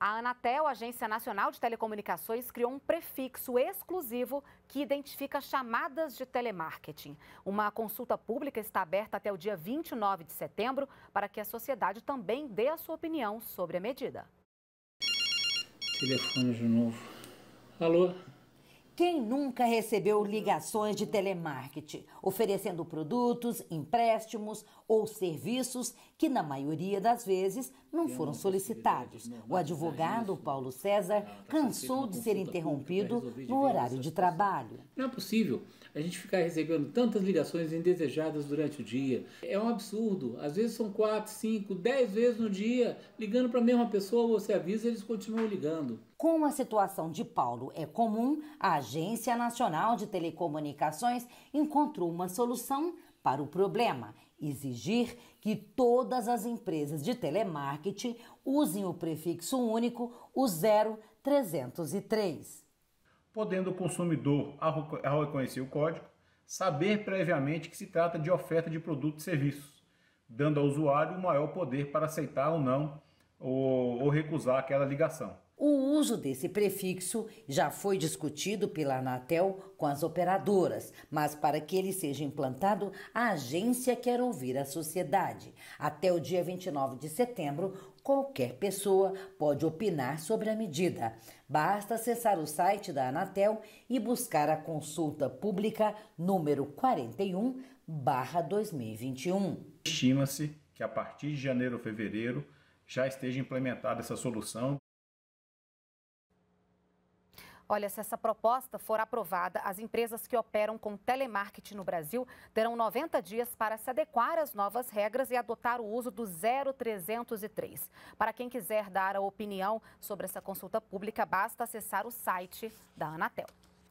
A Anatel, Agência Nacional de Telecomunicações, criou um prefixo exclusivo que identifica chamadas de telemarketing. Uma consulta pública está aberta até o dia 29 de setembro para que a sociedade também dê a sua opinião sobre a medida. Telefone de novo. Alô? Quem nunca recebeu ligações de telemarketing oferecendo produtos, empréstimos ou serviços que, na maioria das vezes, não foram solicitados? O advogado Paulo César tá cansou de ser interrompido no horário de trabalho. Não é possível a gente ficar recebendo tantas ligações indesejadas durante o dia. É um absurdo. Às vezes são quatro, cinco, dez vezes no dia ligando para a mesma pessoa, você avisa, eles continuam ligando. Como a situação de Paulo é comum, a Agência Nacional de Telecomunicações encontrou uma solução para o problema: exigir que todas as empresas de telemarketing usem o prefixo único, o 0303. Podendo o consumidor, ao reconhecer o código, saber previamente que se trata de oferta de produto e serviços, dando ao usuário o maior poder para aceitar ou não ou, ou recusar aquela ligação. O uso desse prefixo já foi discutido pela Anatel com as operadoras, mas para que ele seja implantado, a agência quer ouvir a sociedade. Até o dia 29 de setembro, qualquer pessoa pode opinar sobre a medida. Basta acessar o site da Anatel e buscar a consulta pública número 41/2021. Estima-se que a partir de janeiro ou fevereiro já esteja implementada essa solução. Olha, se essa proposta for aprovada, as empresas que operam com telemarketing no Brasil terão 90 dias para se adequar às novas regras e adotar o uso do 0303. Para quem quiser dar a opinião sobre essa consulta pública, basta acessar o site da Anatel.